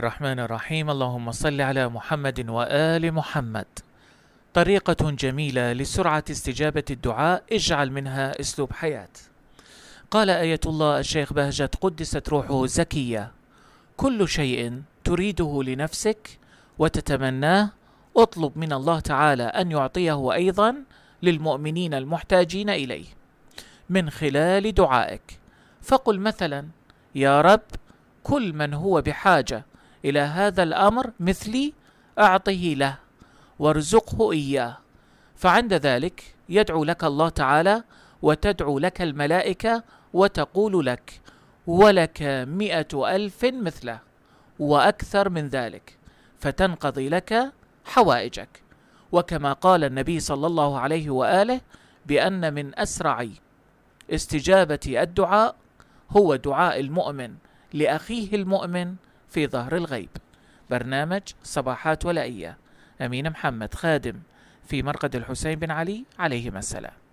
الرحمن الرحيم اللهم صل على محمد وآل محمد طريقة جميلة لسرعة استجابة الدعاء اجعل منها اسلوب حياة قال آية الله الشيخ بهجت قدست روحه زكية كل شيء تريده لنفسك وتتمناه اطلب من الله تعالى أن يعطيه أيضا للمؤمنين المحتاجين إليه من خلال دعائك فقل مثلا يا رب كل من هو بحاجة إلى هذا الأمر مثلي أعطه له وارزقه إياه فعند ذلك يدعو لك الله تعالى وتدعو لك الملائكة وتقول لك ولك مئة ألف مثله وأكثر من ذلك فتنقضي لك حوائجك وكما قال النبي صلى الله عليه وآله بأن من أسرع استجابة الدعاء هو دعاء المؤمن لأخيه المؤمن في ظهر الغيب برنامج صباحات ولائية أمين محمد خادم في مرقد الحسين بن علي عليهما السلام